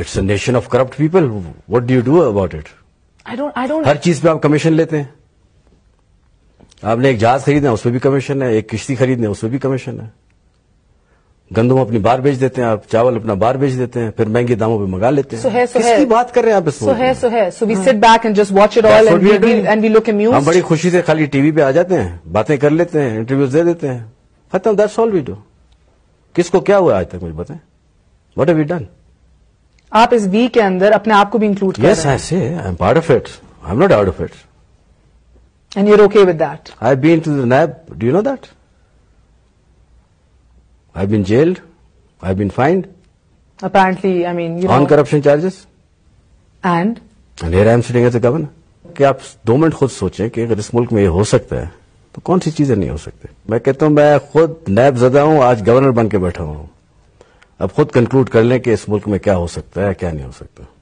It's a nation of corrupt people what do you do about it I don't I don't हर चीज पे आप commission लेते हैं आपने एक जहाज खरीदना उसमें भी कमीशन है एक किश्ती खरीदना उसमें भी कमीशन है गंदम अपनी बार बेच देते हैं आप चावल अपना बार बेच देते हैं फिर महंगे दामों पे मंगा लेते हैं सुहे, किसकी बात कर रहे हैं आप इसमें हाँ। हम बड़ी खुशी से खाली टीवी पे आ जाते हैं बातें कर लेते हैं इंटरव्यूज दे देते हैं खत्म दैट्स ऑल वी डू किसको क्या हुआ आज तक मुझे बताएं व्हाट हैव वी डन आप इस वी के अंदर अपने आप को भी इंक्लूड कर yes I say I am part of it I am not out of it and you're okay with that I been to the NAB do you know that I been jailed I been fined apparently I mean you on know, corruption and And and here I am sitting कि आप दो minute खुद सोचें कि अगर इस मुल्क में ये हो सकता है तो कौन सी चीजें नहीं हो सकती मैं कहता हूं मैं खुद नैब जदा हूं आज गवर्नर बन के बैठा हुआ हूं अब खुद कंक्लूड कर लें कि इस मुल्क में क्या हो सकता है क्या नहीं हो सकता